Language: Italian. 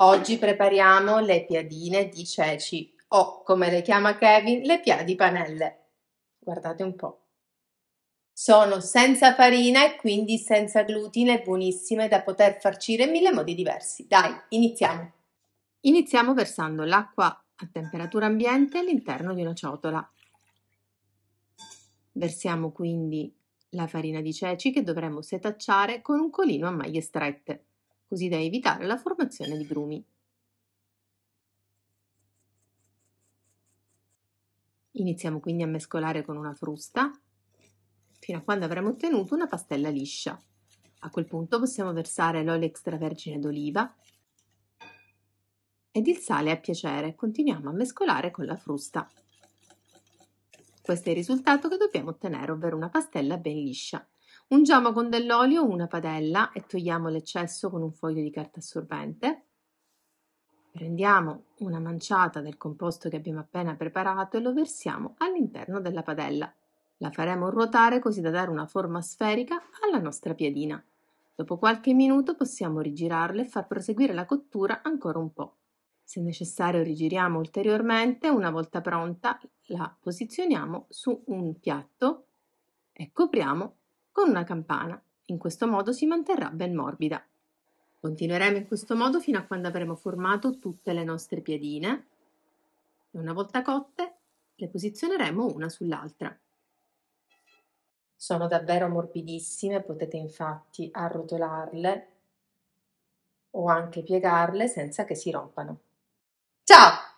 Oggi prepariamo le piadine di ceci o, come le chiama Kevin, le piadi panelle. Guardate un po'. Sono senza farina e quindi senza glutine, buonissime da poter farcire in mille modi diversi. Dai, iniziamo! Iniziamo versando l'acqua a temperatura ambiente all'interno di una ciotola. Versiamo quindi la farina di ceci che dovremo setacciare con un colino a maglie strette così da evitare la formazione di grumi. Iniziamo quindi a mescolare con una frusta fino a quando avremo ottenuto una pastella liscia. A quel punto possiamo versare l'olio extravergine d'oliva ed il sale a piacere. Continuiamo a mescolare con la frusta. Questo è il risultato che dobbiamo ottenere, ovvero una pastella ben liscia. Ungiamo con dell'olio una padella e togliamo l'eccesso con un foglio di carta assorbente. Prendiamo una manciata del composto che abbiamo appena preparato e lo versiamo all'interno della padella. La faremo ruotare così da dare una forma sferica alla nostra piadina. Dopo qualche minuto possiamo rigirarla e far proseguire la cottura ancora un po'. Se necessario rigiriamo ulteriormente, una volta pronta la posizioniamo su un piatto e copriamo con una campana. In questo modo si manterrà ben morbida. Continueremo in questo modo fino a quando avremo formato tutte le nostre piedine e una volta cotte le posizioneremo una sull'altra. Sono davvero morbidissime, potete infatti arrotolarle o anche piegarle senza che si rompano. Ciao!